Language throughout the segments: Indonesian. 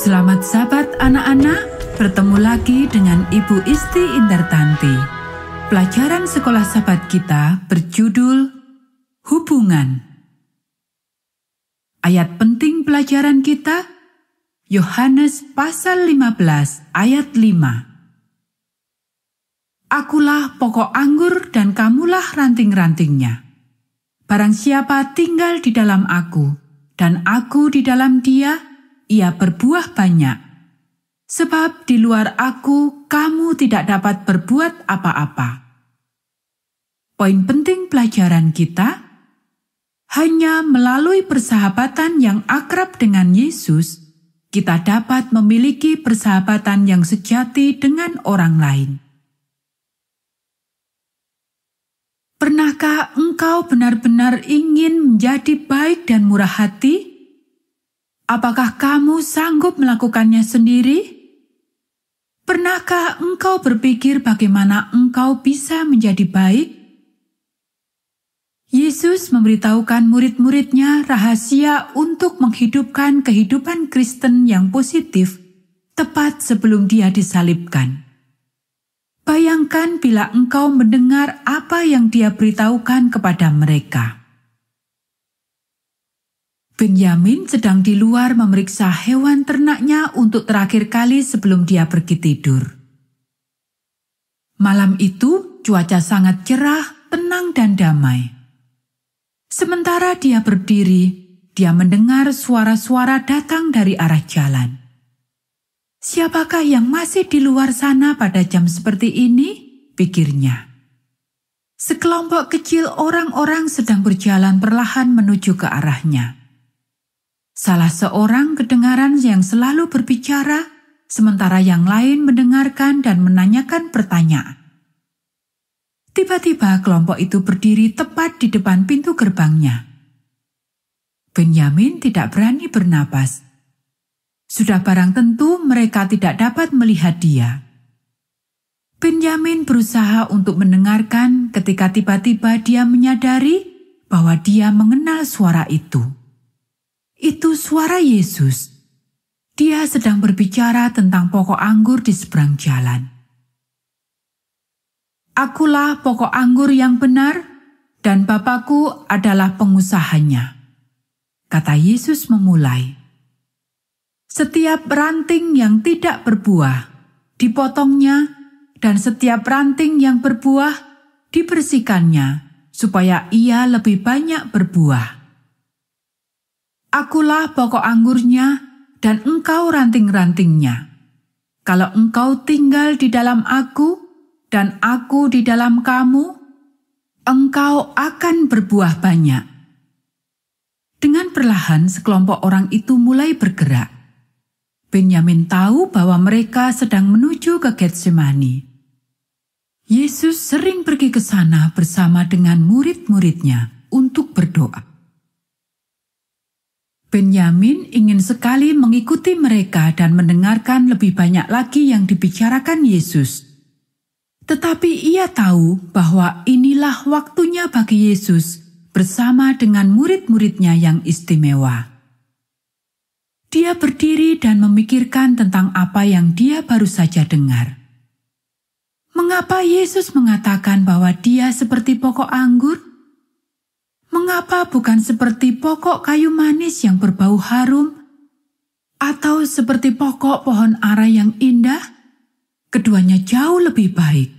Selamat sahabat anak-anak, bertemu lagi dengan Ibu Isti Intertanti. Pelajaran sekolah sahabat kita berjudul Hubungan. Ayat penting pelajaran kita Yohanes pasal 15 ayat 5. Akulah pokok anggur dan kamulah ranting-rantingnya. Barang siapa tinggal di dalam aku dan aku di dalam dia, ia berbuah banyak. Sebab di luar aku, kamu tidak dapat berbuat apa-apa. Poin penting pelajaran kita hanya melalui persahabatan yang akrab dengan Yesus, kita dapat memiliki persahabatan yang sejati dengan orang lain. Pernahkah engkau benar-benar ingin menjadi baik dan murah hati? Apakah kamu sanggup melakukannya sendiri? Pernahkah engkau berpikir bagaimana engkau bisa menjadi baik? Yesus memberitahukan murid-muridnya rahasia untuk menghidupkan kehidupan Kristen yang positif tepat sebelum dia disalibkan. Bayangkan bila engkau mendengar apa yang dia beritahukan kepada mereka. Benjamin sedang di luar memeriksa hewan ternaknya untuk terakhir kali sebelum dia pergi tidur. Malam itu cuaca sangat cerah, tenang dan damai. Sementara dia berdiri, dia mendengar suara-suara datang dari arah jalan. Siapakah yang masih di luar sana pada jam seperti ini? pikirnya. Sekelompok kecil orang-orang sedang berjalan perlahan menuju ke arahnya. Salah seorang kedengaran yang selalu berbicara, sementara yang lain mendengarkan dan menanyakan pertanyaan. Tiba-tiba kelompok itu berdiri tepat di depan pintu gerbangnya. Benyamin tidak berani bernapas. Sudah barang tentu mereka tidak dapat melihat dia. Benjamin berusaha untuk mendengarkan ketika tiba-tiba dia menyadari bahwa dia mengenal suara itu. Itu suara Yesus. Dia sedang berbicara tentang pokok anggur di seberang jalan. Akulah pokok anggur yang benar, dan Bapakku adalah pengusahanya. Kata Yesus memulai. Setiap ranting yang tidak berbuah, dipotongnya, dan setiap ranting yang berbuah, dibersihkannya, supaya ia lebih banyak berbuah. Akulah pokok anggurnya dan engkau ranting-rantingnya. Kalau engkau tinggal di dalam aku dan aku di dalam kamu, engkau akan berbuah banyak. Dengan perlahan sekelompok orang itu mulai bergerak. Benyamin tahu bahwa mereka sedang menuju ke Getsemani. Yesus sering pergi ke sana bersama dengan murid-muridnya untuk berdoa. Benyamin ingin sekali mengikuti mereka dan mendengarkan lebih banyak lagi yang dibicarakan Yesus. Tetapi ia tahu bahwa inilah waktunya bagi Yesus bersama dengan murid-muridnya yang istimewa. Dia berdiri dan memikirkan tentang apa yang dia baru saja dengar. Mengapa Yesus mengatakan bahwa dia seperti pokok anggur? Mengapa bukan seperti pokok kayu manis yang berbau harum, atau seperti pokok pohon ara yang indah? Keduanya jauh lebih baik.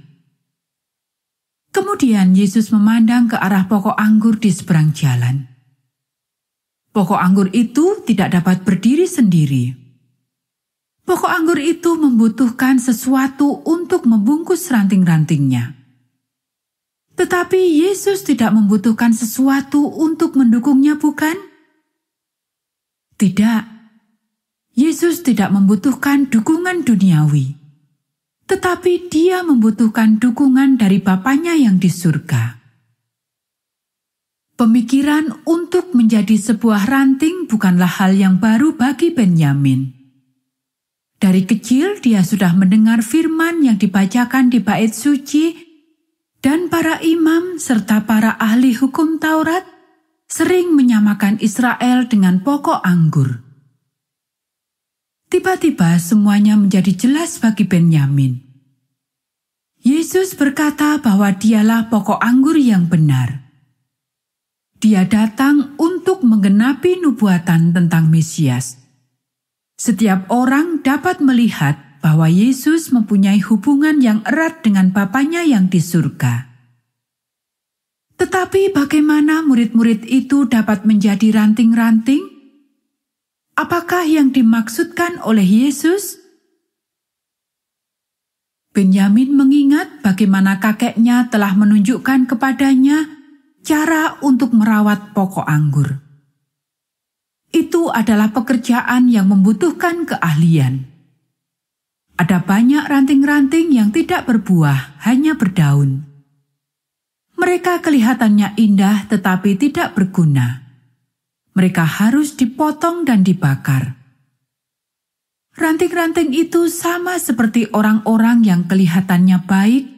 Kemudian Yesus memandang ke arah pokok anggur di seberang jalan. Pokok anggur itu tidak dapat berdiri sendiri. Pokok anggur itu membutuhkan sesuatu untuk membungkus ranting-rantingnya. Tetapi Yesus tidak membutuhkan sesuatu untuk mendukungnya, bukan? Tidak, Yesus tidak membutuhkan dukungan duniawi, tetapi Dia membutuhkan dukungan dari Bapaknya yang di surga. Pemikiran untuk menjadi sebuah ranting bukanlah hal yang baru bagi Benyamin. Dari kecil dia sudah mendengar firman yang dibacakan di bait suci dan para imam serta para ahli hukum Taurat sering menyamakan Israel dengan pokok anggur. Tiba-tiba semuanya menjadi jelas bagi Benyamin. Yesus berkata bahwa dialah pokok anggur yang benar. Dia datang untuk menggenapi nubuatan tentang Mesias. Setiap orang dapat melihat bahwa Yesus mempunyai hubungan yang erat dengan Bapaknya yang di surga. Tetapi bagaimana murid-murid itu dapat menjadi ranting-ranting? Apakah yang dimaksudkan oleh Yesus? Benyamin mengingat bagaimana kakeknya telah menunjukkan kepadanya cara untuk merawat pokok anggur. Itu adalah pekerjaan yang membutuhkan keahlian. Ada banyak ranting-ranting yang tidak berbuah, hanya berdaun. Mereka kelihatannya indah tetapi tidak berguna. Mereka harus dipotong dan dibakar. Ranting-ranting itu sama seperti orang-orang yang kelihatannya baik,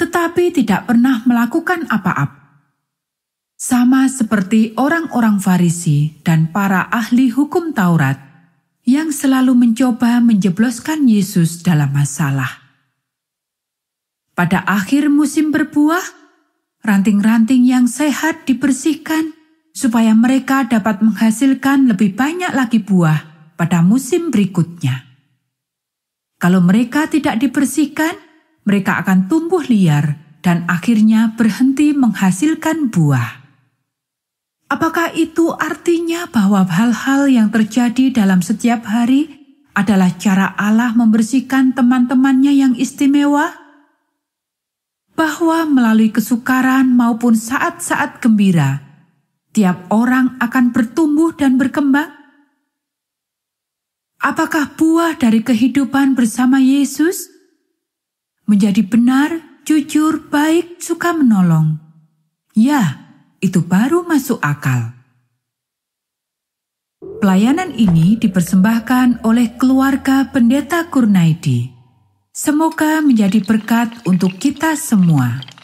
tetapi tidak pernah melakukan apa-apa sama seperti orang-orang Farisi dan para ahli hukum Taurat yang selalu mencoba menjebloskan Yesus dalam masalah. Pada akhir musim berbuah, ranting-ranting yang sehat dibersihkan supaya mereka dapat menghasilkan lebih banyak lagi buah pada musim berikutnya. Kalau mereka tidak dibersihkan, mereka akan tumbuh liar dan akhirnya berhenti menghasilkan buah. Apakah itu artinya bahwa hal-hal yang terjadi dalam setiap hari adalah cara Allah membersihkan teman-temannya yang istimewa? Bahwa melalui kesukaran maupun saat-saat gembira, tiap orang akan bertumbuh dan berkembang? Apakah buah dari kehidupan bersama Yesus menjadi benar, jujur, baik, suka menolong? Ya, itu baru masuk akal. Pelayanan ini dipersembahkan oleh keluarga Pendeta Kurnaidi. Semoga menjadi berkat untuk kita semua.